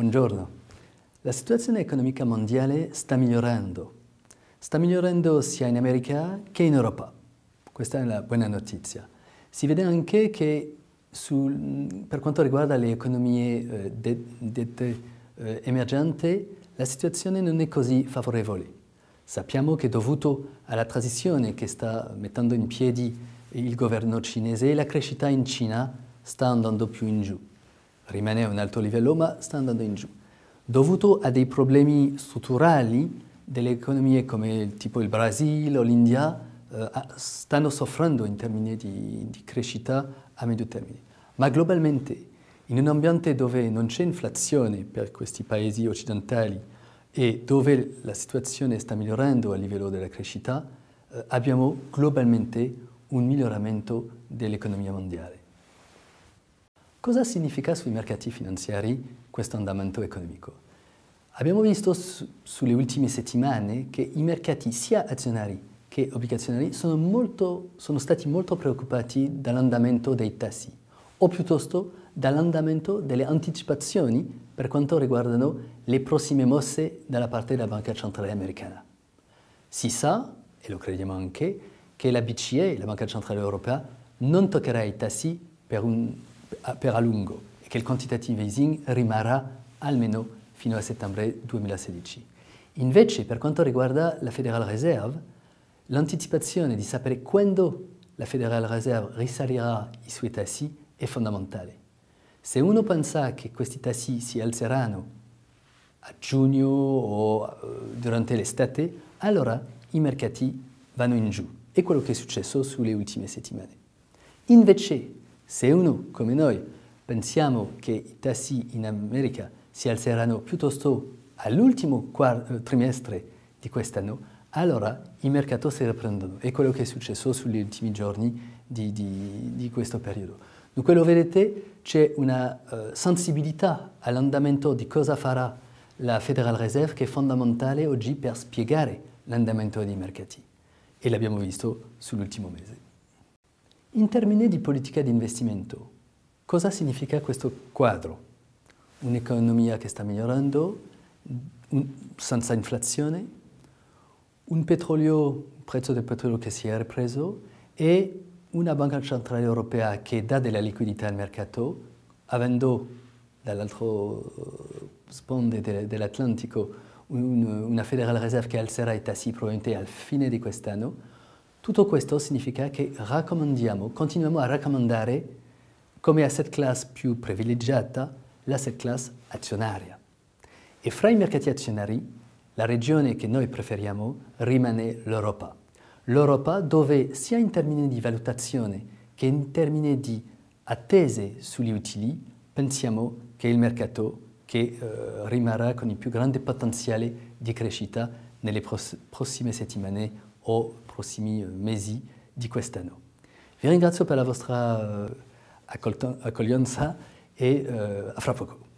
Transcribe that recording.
Buongiorno. La situazione economica mondiale sta migliorando. Sta migliorando sia in America che in Europa. Questa è la buona notizia. Si vede anche che sul, per quanto riguarda le economie eh, de, dette eh, emergenti, la situazione non è così favorevole. Sappiamo che dovuto alla transizione che sta mettendo in piedi il governo cinese, la crescita in Cina sta andando più in giù rimane a un alto livello, ma sta andando in giù, dovuto a dei problemi strutturali delle economie come tipo il Brasile o l'India, eh, stanno soffrendo in termini di, di crescita a medio termine. Ma globalmente, in un ambiente dove non c'è inflazione per questi paesi occidentali e dove la situazione sta migliorando a livello della crescita, eh, abbiamo globalmente un miglioramento dell'economia mondiale. Cosa significa sui mercati finanziari questo andamento economico? Abbiamo visto su, sulle ultime settimane che i mercati sia azionari che obbligazionari sono, molto, sono stati molto preoccupati dall'andamento dei tassi o piuttosto dall'andamento delle anticipazioni per quanto riguardano le prossime mosse dalla parte della Banca Centrale Americana. Si sa, e lo crediamo anche, che la BCE, la Banca Centrale Europea, non toccherà i tassi per un per a lungo e che il quantitative easing rimarrà almeno fino a settembre 2016. Invece, per quanto riguarda la Federal Reserve, l'anticipazione di sapere quando la Federal Reserve risalirà i suoi tassi è fondamentale. Se uno pensa che questi tassi si alzeranno a giugno o eh, durante l'estate, allora i mercati vanno in giù. È quello che è successo sulle ultime settimane. Invece, se uno come noi pensiamo che i tassi in America si alzeranno piuttosto all'ultimo quart- trimestre di quest'anno, allora i mercati si riprendono. È quello che è successo sugli ultimi giorni di, di, di questo periodo. Dunque lo vedete, c'è una uh, sensibilità all'andamento di cosa farà la Federal Reserve che è fondamentale oggi per spiegare l'andamento dei mercati. E l'abbiamo visto sull'ultimo mese. In termini di politica di investimento, cosa significa questo quadro? Un'economia che sta migliorando, un, senza inflazione, un petrolio, prezzo del petrolio che si è ripreso e una banca centrale europea che dà della liquidità al mercato, avendo dall'altro eh, sponde dell'Atlantico una Federal Reserve che alzerà i tassi probabilmente al fine di quest'anno, tutto questo significa che raccomandiamo, continuiamo a raccomandare come asset class più privilegiata l'asset class azionaria. E fra i mercati azionari, la regione che noi preferiamo rimane l'Europa. L'Europa dove sia in termini di valutazione che in termini di attese sugli utili, pensiamo che è il mercato che eh, rimarrà con il più grande potenziale di crescita nelle pross- prossime settimane o prossimi euh, mesi di quest'anno. Vi ringrazio per la vostra eh, accoglienza e eh, a fra